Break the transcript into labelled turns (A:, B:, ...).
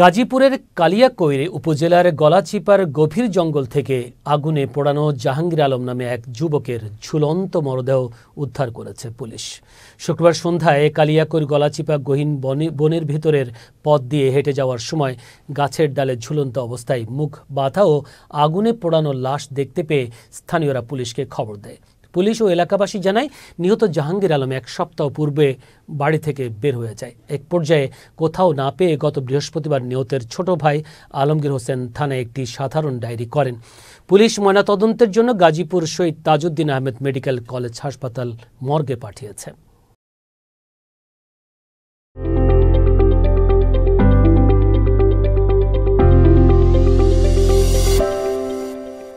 A: গাজীপুরের কালিয়াকৈরে উপজেলার গলাচিপার গভীর জঙ্গল থেকে আগুনে পোড়ানো জাহাঙ্গীর আলম নামে এক যুবকের ঝুলন্ত মরদেহ উদ্ধার করেছে পুলিশ শুক্রবার সন্ধ্যায় কালিয়াকৈর গলাচিপা গহীন বনের ভিতরের পথ দিয়ে হেঁটে যাওয়ার সময় গাছের ডালে ঝুলন্ত অবস্থায় মুখ বাঁধা ও আগুনে পোড়ানো লাশ দেখতে পেয়ে স্থানীয়রা পুলিশকে খবর দেয় পুলিশ ও এলাকাবাসী জানায় নিহত জাহাঙ্গীর আলম এক সপ্তাহ পূর্বে বাড়ি থেকে বের হয়ে যায় এক পর্যায়ে কোথাও না পেয়ে গত বৃহস্পতিবার নিহতের ছোট ভাই আলমগীর হোসেন থানায় একটি সাধারণ ডায়েরি করেন পুলিশ ময়নাতদন্তের জন্য গাজীপুর শহীদ তাজউদ্দিন আহমেদ মেডিকেল কলেজ হাসপাতাল মর্গে পাঠিয়েছে